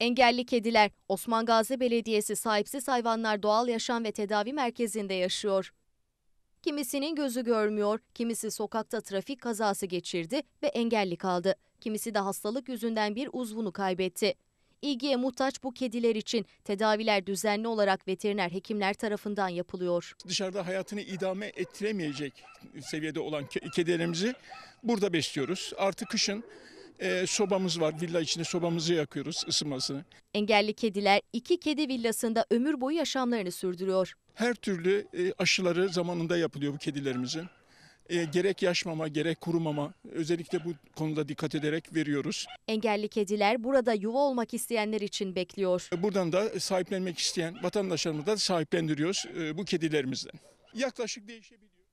Engelli kediler Osman Gazi Belediyesi Sahipsiz Hayvanlar Doğal Yaşam ve Tedavi Merkezi'nde yaşıyor. Kimisinin gözü görmüyor, kimisi sokakta trafik kazası geçirdi ve engelli kaldı. Kimisi de hastalık yüzünden bir uzvunu kaybetti. İlgiye muhtaç bu kediler için tedaviler düzenli olarak veteriner hekimler tarafından yapılıyor. Dışarıda hayatını idame ettiremeyecek seviyede olan kedilerimizi burada besliyoruz. Artı kışın e, sobamız var. Villa içinde sobamızı yakıyoruz ısınmasını. Engelli kediler iki kedi villasında ömür boyu yaşamlarını sürdürüyor. Her türlü e, aşıları zamanında yapılıyor bu kedilerimizin. E, gerek yaşmama gerek kurumama özellikle bu konuda dikkat ederek veriyoruz. Engelli kediler burada yuva olmak isteyenler için bekliyor. E, Buradan da sahiplenmek isteyen vatandaşlarımızı da sahiplendiriyoruz e, bu kedilerimizden. Yaklaşık değişebiliyor.